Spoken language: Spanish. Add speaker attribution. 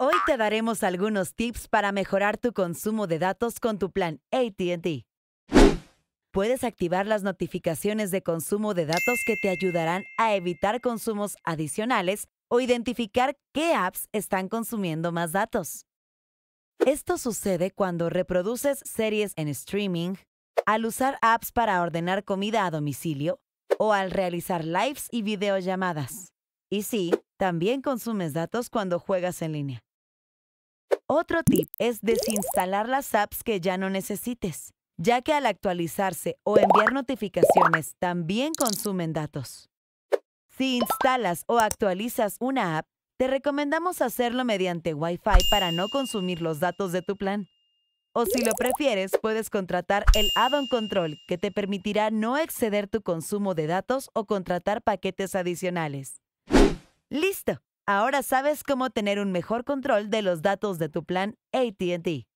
Speaker 1: Hoy te daremos algunos tips para mejorar tu consumo de datos con tu plan ATT. Puedes activar las notificaciones de consumo de datos que te ayudarán a evitar consumos adicionales o identificar qué apps están consumiendo más datos. Esto sucede cuando reproduces series en streaming, al usar apps para ordenar comida a domicilio o al realizar lives y videollamadas. Y sí, también consumes datos cuando juegas en línea. Otro tip es desinstalar las apps que ya no necesites, ya que al actualizarse o enviar notificaciones también consumen datos. Si instalas o actualizas una app, te recomendamos hacerlo mediante Wi-Fi para no consumir los datos de tu plan. O si lo prefieres, puedes contratar el Add-on Control, que te permitirá no exceder tu consumo de datos o contratar paquetes adicionales. ¡Listo! Ahora sabes cómo tener un mejor control de los datos de tu plan ATT.